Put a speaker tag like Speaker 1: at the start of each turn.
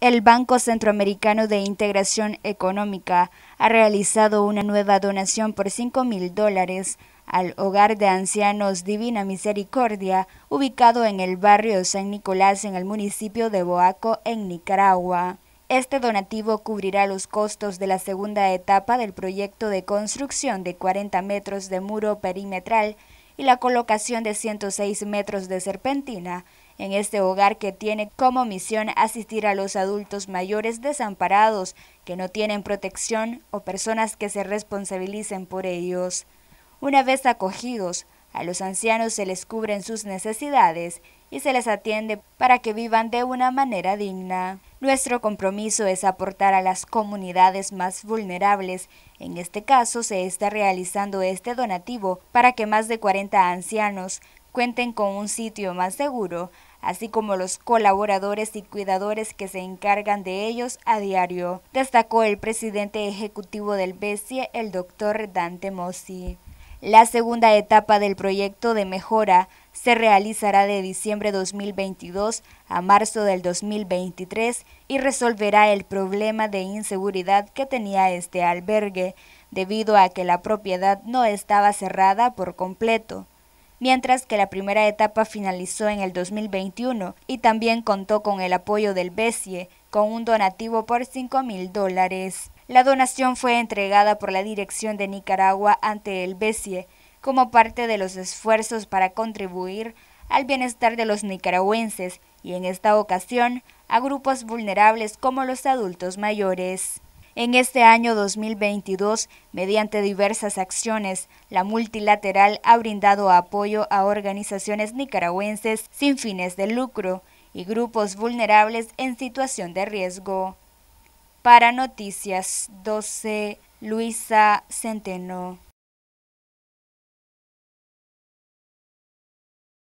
Speaker 1: El Banco Centroamericano de Integración Económica ha realizado una nueva donación por $5.000 mil dólares al Hogar de Ancianos Divina Misericordia, ubicado en el barrio San Nicolás en el municipio de Boaco, en Nicaragua. Este donativo cubrirá los costos de la segunda etapa del proyecto de construcción de 40 metros de muro perimetral y la colocación de 106 metros de serpentina en este hogar que tiene como misión asistir a los adultos mayores desamparados que no tienen protección o personas que se responsabilicen por ellos. Una vez acogidos, a los ancianos se les cubren sus necesidades y se les atiende para que vivan de una manera digna. Nuestro compromiso es aportar a las comunidades más vulnerables. En este caso se está realizando este donativo para que más de 40 ancianos cuenten con un sitio más seguro, así como los colaboradores y cuidadores que se encargan de ellos a diario, destacó el presidente ejecutivo del BESIE, el doctor Dante Mossi. La segunda etapa del proyecto de mejora se realizará de diciembre 2022 a marzo del 2023 y resolverá el problema de inseguridad que tenía este albergue, debido a que la propiedad no estaba cerrada por completo mientras que la primera etapa finalizó en el 2021 y también contó con el apoyo del BESIE, con un donativo por 5 mil dólares. La donación fue entregada por la Dirección de Nicaragua ante el BESIE como parte de los esfuerzos para contribuir al bienestar de los nicaragüenses y en esta ocasión a grupos vulnerables como los adultos mayores en este año 2022 mediante diversas acciones. La multilateral ha brindado apoyo a organizaciones nicaragüenses sin fines de lucro y grupos vulnerables en situación de riesgo. Para Noticias 12, Luisa Centeno.